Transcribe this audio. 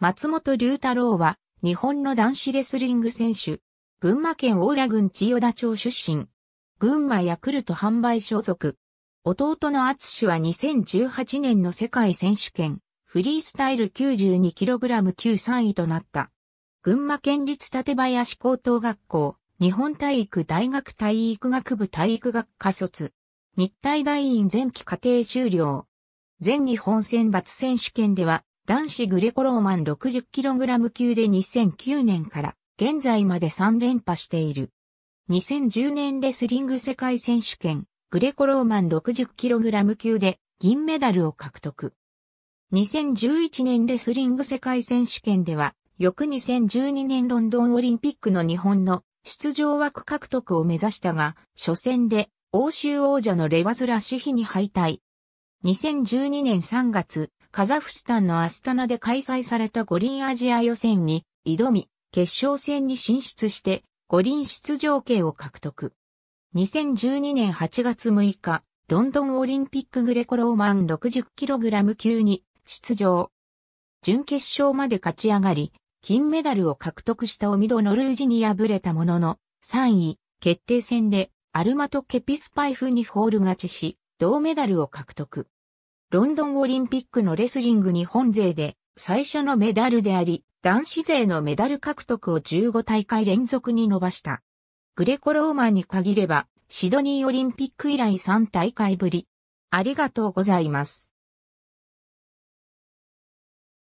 松本龍太郎は、日本の男子レスリング選手。群馬県大良郡千代田町出身。群馬ヤクルト販売所属。弟の厚氏は2018年の世界選手権、フリースタイル9 2 k g 級3位となった。群馬県立立林高等学校、日本体育大学体育学部体育学科卒。日体大院前期課程修了。全日本選抜選手権では、男子グレコローマン 60kg 級で2009年から現在まで3連覇している。2010年レスリング世界選手権、グレコローマン 60kg 級で銀メダルを獲得。2011年レスリング世界選手権では、翌2012年ロンドンオリンピックの日本の出場枠獲得を目指したが、初戦で欧州王者のレワズラシヒに敗退。2012年3月、カザフスタンのアスタナで開催された五輪アジア予選に挑み、決勝戦に進出して五輪出場権を獲得。2012年8月6日、ロンドンオリンピックグレコローマン 60kg 級に出場。準決勝まで勝ち上がり、金メダルを獲得したオミドノルージに敗れたものの、3位、決定戦でアルマトケピスパイフにホール勝ちし、銅メダルを獲得。ロンドンオリンピックのレスリング日本勢で最初のメダルであり、男子勢のメダル獲得を15大会連続に伸ばした。グレコローマンに限れば、シドニーオリンピック以来3大会ぶり。ありがとうございます。